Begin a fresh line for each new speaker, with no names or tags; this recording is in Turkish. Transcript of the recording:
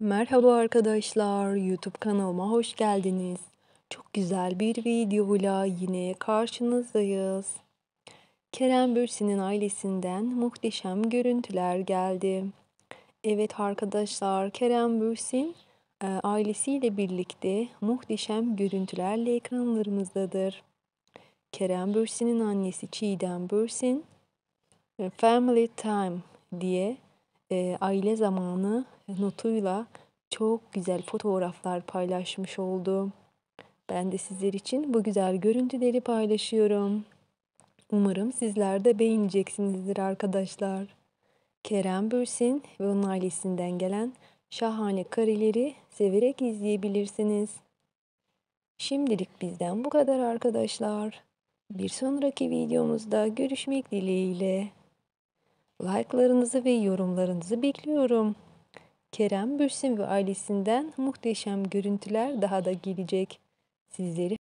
Merhaba arkadaşlar, YouTube kanalıma hoş geldiniz. Çok güzel bir videoyla yine karşınızdayız. Kerem Bürsin'in ailesinden muhteşem görüntüler geldi. Evet arkadaşlar, Kerem Bürsin e, ailesiyle birlikte muhteşem görüntülerle ekranlarımızdadır. Kerem Bürsin'in annesi Çiğdem Bürsin, e, Family Time diye e, aile zamanı notuyla çok güzel fotoğraflar paylaşmış oldu. Ben de sizler için bu güzel görüntüleri paylaşıyorum. Umarım sizler de beğeneceksinizdir arkadaşlar. Kerem Bürsin ve onun ailesinden gelen şahane karileri severek izleyebilirsiniz. Şimdilik bizden bu kadar arkadaşlar. Bir sonraki videomuzda görüşmek dileğiyle. Like'larınızı ve yorumlarınızı bekliyorum. Kerem Bürsin ve ailesinden muhteşem görüntüler daha da gelecek. Sizleri